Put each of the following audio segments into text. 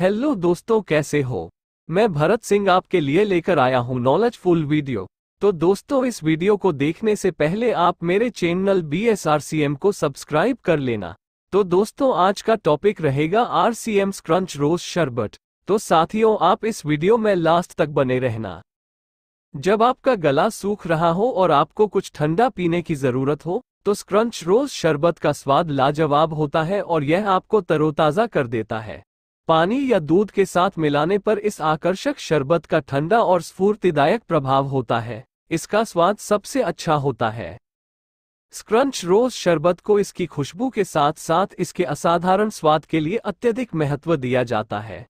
Hello दोस्तों कैसे हो मैं भरत सिंह आपके लिए लेकर आया हूँ नॉलेजफुल वीडियो तो दोस्तों इस वीडियो को देखने से पहले आप मेरे चैनल बी को सब्सक्राइब कर लेना तो दोस्तों आज का टॉपिक रहेगा R C M scrunch rose शरबत तो साथियों आप इस वीडियो में लास्ट तक बने रहना जब आपका गला सूख रहा हो और आपको कुछ ठंडा पीने की जरूरत हो तो स्क्रंच रोज शरबत का स्वाद लाजवाब होता है और यह आपको तरोताज़ा कर देता है पानी या दूध के साथ मिलाने पर इस आकर्षक शरबत का ठंडा और स्फूर्तिदायक प्रभाव होता है इसका स्वाद सबसे अच्छा होता है स्क्रंच रोज शरबत को इसकी खुशबू के साथ साथ इसके असाधारण स्वाद के लिए अत्यधिक महत्व दिया जाता है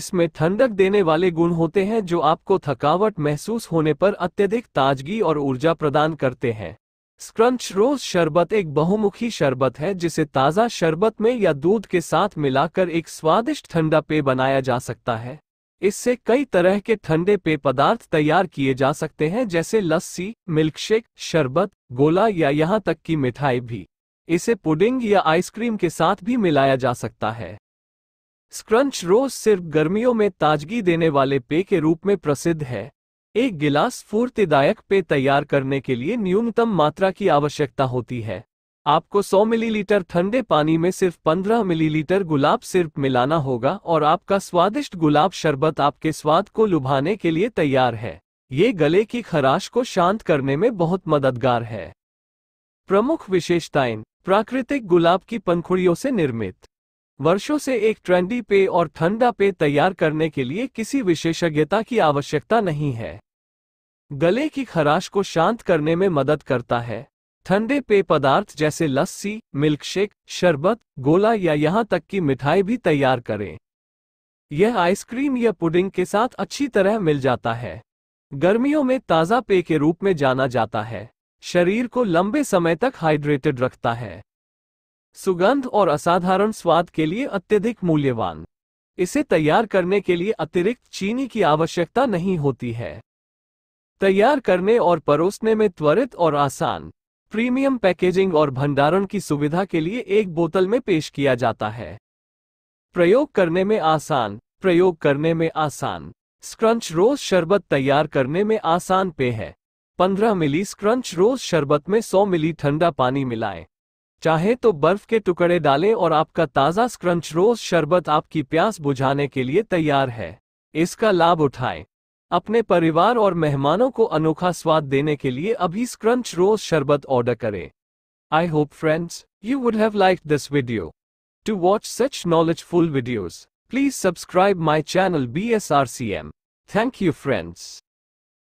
इसमें ठंडक देने वाले गुण होते हैं जो आपको थकावट महसूस होने पर अत्यधिक ताजगी और ऊर्जा प्रदान करते हैं स्क्रंच रोज शरबत एक बहुमुखी शरबत है जिसे ताज़ा शरबत में या दूध के साथ मिलाकर एक स्वादिष्ट ठंडा पेय बनाया जा सकता है इससे कई तरह के ठंडे पेय पदार्थ तैयार किए जा सकते हैं जैसे लस्सी मिल्कशेक शरबत गोला या यहाँ तक की मिठाई भी इसे पुडिंग या आइसक्रीम के साथ भी मिलाया जा सकता है स्क्रंच रोज सिर्फ गर्मियों में ताजगी देने वाले पेय के रूप में प्रसिद्ध है एक गिलास फूर्तिदायक पेय तैयार करने के लिए न्यूनतम मात्रा की आवश्यकता होती है आपको 100 मिलीलीटर ठंडे पानी में सिर्फ 15 मिलीलीटर गुलाब सिर्प मिलाना होगा और आपका स्वादिष्ट गुलाब शरबत आपके स्वाद को लुभाने के लिए तैयार है ये गले की खराश को शांत करने में बहुत मददगार है प्रमुख विशेषताएं प्राकृतिक गुलाब की पंखुड़ियों से निर्मित वर्षों से एक ट्रेंडी पेय और ठंडा पेय तैयार करने के लिए किसी विशेषज्ञता की आवश्यकता नहीं है गले की खराश को शांत करने में मदद करता है ठंडे पेय पदार्थ जैसे लस्सी मिल्कशेक शरबत गोला या यहाँ तक कि मिठाई भी तैयार करें यह आइसक्रीम या पुडिंग के साथ अच्छी तरह मिल जाता है गर्मियों में ताज़ा पेय के रूप में जाना जाता है शरीर को लंबे समय तक हाइड्रेटेड रखता है सुगंध और असाधारण स्वाद के लिए अत्यधिक मूल्यवान इसे तैयार करने के लिए अतिरिक्त चीनी की आवश्यकता नहीं होती है तैयार करने और परोसने में त्वरित और आसान प्रीमियम पैकेजिंग और भंडारण की सुविधा के लिए एक बोतल में पेश किया जाता है प्रयोग करने में आसान प्रयोग करने में आसान स्क्रंच रोज शरबत तैयार करने में आसान पे है 15 मिली स्क्रंच रोज शरबत में 100 मिली ठंडा पानी मिलाएं। चाहे तो बर्फ के टुकड़े डालें और आपका ताज़ा स्क्रंच रोज शरबत आपकी प्यास बुझाने के लिए तैयार है इसका लाभ उठाएं अपने परिवार और मेहमानों को अनोखा स्वाद देने के लिए अभी स्क्रंच रोज शरबत ऑर्डर करें I hope friends you would have like this video to watch such knowledgeful videos please subscribe my channel B S R C M thank you friends